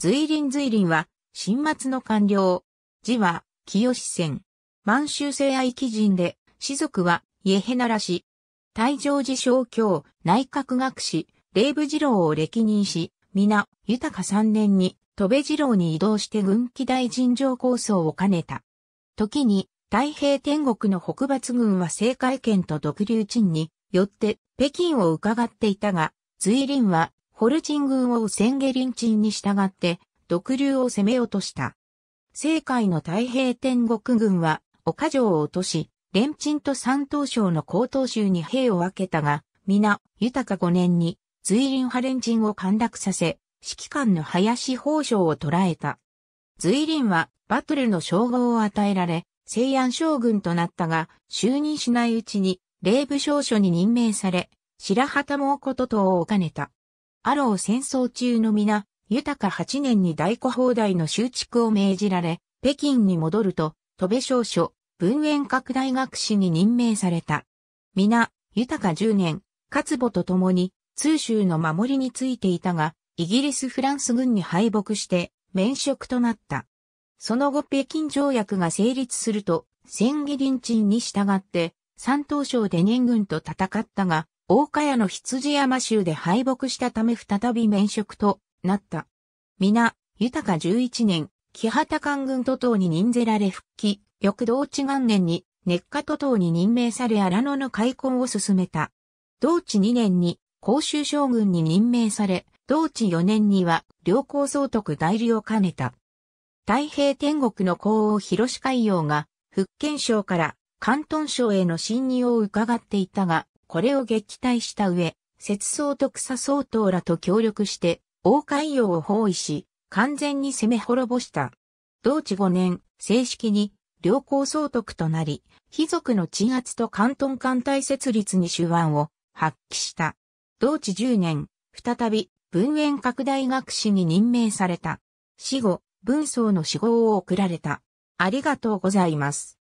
随林随林は、新末の官僚。字は、清戦。満州西愛基人で、士族は、家へならし。大乗寺小教、内閣学士、霊部二郎を歴任し、皆、豊か三年に、戸部二郎に移動して軍機大臣上構想を兼ねた。時に、太平天国の北伐軍は政界権と独流鎮によって北京を伺っていたが、随林はホルチン軍をセンゲリンチンに従って、独流を攻め落とした。西海の太平天国軍は、岡城を落とし、連鎮チンと三島省の高等州に兵を分けたが、皆、豊か5年に、随林派レンチンを陥落させ、指揮官の林宝章を捕らえた。随林は、バトルの称号を与えられ、西安将軍となったが、就任しないうちに、霊部少書に任命され、白旗猛こととを兼ねた。アロー戦争中の皆、豊か8年に大古放題の修築を命じられ、北京に戻ると、戸部少書、文苑拡大学士に任命された。皆、豊か10年、活母と共に、通州の守りについていたが、イギリス・フランス軍に敗北して、免職となった。その後北京条約が成立すると、戦議林鎮に従って、山東省で年軍と戦ったが、大岡屋の羊山州で敗北したため再び免職となった。皆、豊か11年、木畑官軍都党に任ぜられ復帰、翌同地元年に熱火都党に任命され荒野の開墾を進めた。同地2年に甲州将軍に任命され、同地4年には良好総督代理を兼ねた。太平天国の皇后広志海洋が、福建省から広東省への侵入を伺っていたが、これを撃退した上、雪草と草僧等らと協力して、大海洋を包囲し、完全に攻め滅ぼした。同治5年、正式に、良好総督となり、貴族の鎮圧と関東艦隊設立に手腕を発揮した。同治10年、再び、文苑拡大学士に任命された。死後、文宗の死後を送られた。ありがとうございます。